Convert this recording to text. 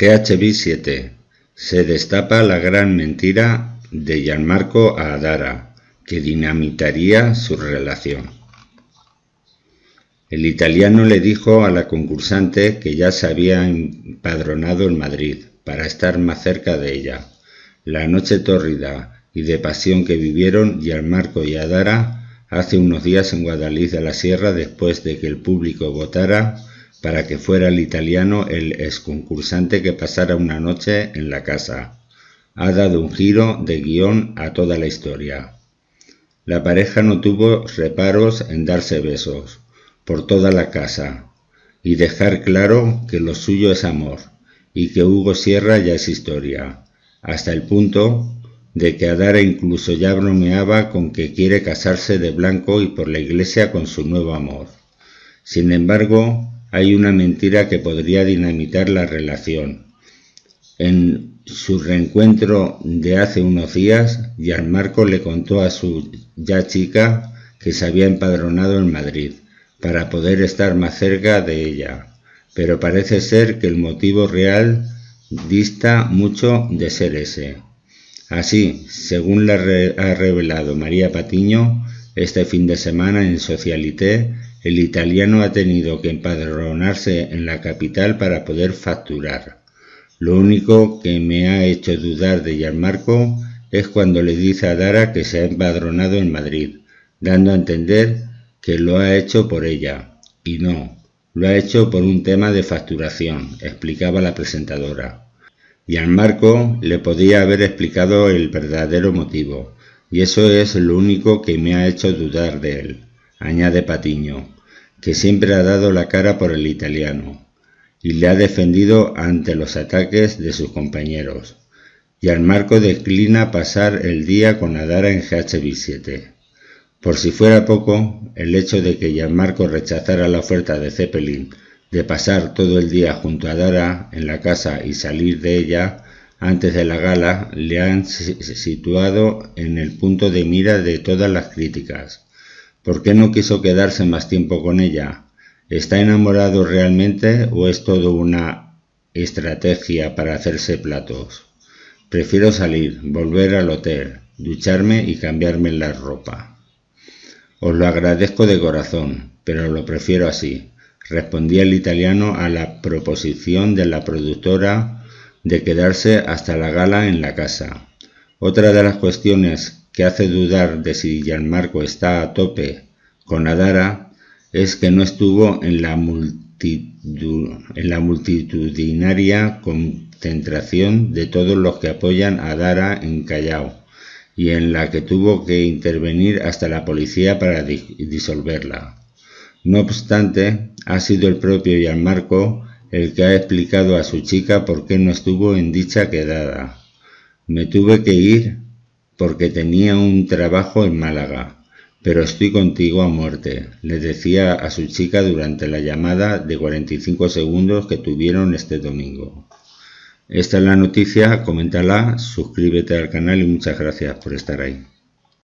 GHB7. Se destapa la gran mentira de Gianmarco a Adara, que dinamitaría su relación. El italiano le dijo a la concursante que ya se había empadronado en Madrid para estar más cerca de ella. La noche tórrida y de pasión que vivieron Gianmarco y Adara hace unos días en Guadalix de la Sierra después de que el público votara para que fuera el italiano el exconcursante que pasara una noche en la casa. Ha dado un giro de guión a toda la historia. La pareja no tuvo reparos en darse besos por toda la casa y dejar claro que lo suyo es amor y que Hugo Sierra ya es historia, hasta el punto de que Adara incluso ya bromeaba con que quiere casarse de blanco y por la iglesia con su nuevo amor. Sin embargo, hay una mentira que podría dinamitar la relación. En su reencuentro de hace unos días, Gianmarco le contó a su ya chica que se había empadronado en Madrid para poder estar más cerca de ella, pero parece ser que el motivo real dista mucho de ser ese. Así, según la ha revelado María Patiño este fin de semana en Socialité, el italiano ha tenido que empadronarse en la capital para poder facturar. Lo único que me ha hecho dudar de Gianmarco es cuando le dice a Dara que se ha empadronado en Madrid, dando a entender que lo ha hecho por ella. Y no, lo ha hecho por un tema de facturación, explicaba la presentadora. Gianmarco le podía haber explicado el verdadero motivo, y eso es lo único que me ha hecho dudar de él añade Patiño, que siempre ha dado la cara por el italiano y le ha defendido ante los ataques de sus compañeros, y al marco declina pasar el día con Adara en GHB7. Por si fuera poco, el hecho de que Gianmarco rechazara la oferta de Zeppelin de pasar todo el día junto a Dara en la casa y salir de ella antes de la gala le han situado en el punto de mira de todas las críticas. ¿Por qué no quiso quedarse más tiempo con ella? ¿Está enamorado realmente o es todo una estrategia para hacerse platos? Prefiero salir, volver al hotel, ducharme y cambiarme la ropa. Os lo agradezco de corazón, pero lo prefiero así, respondía el italiano a la proposición de la productora de quedarse hasta la gala en la casa. Otra de las cuestiones que hace dudar de si Gianmarco está a tope con Adara es que no estuvo en la, multitudinaria concentración de todos los que apoyan a Adara en Callao y en la que tuvo que intervenir hasta la policía para disolverla. No obstante, ha sido el propio Gianmarco el que ha explicado a su chica por qué no estuvo en dicha quedada. Me tuve que ir porque tenía un trabajo en Málaga, pero estoy contigo a muerte, le decía a su chica durante la llamada de 45 segundos que tuvieron este domingo. Esta es la noticia, coméntala, suscríbete al canal y muchas gracias por estar ahí.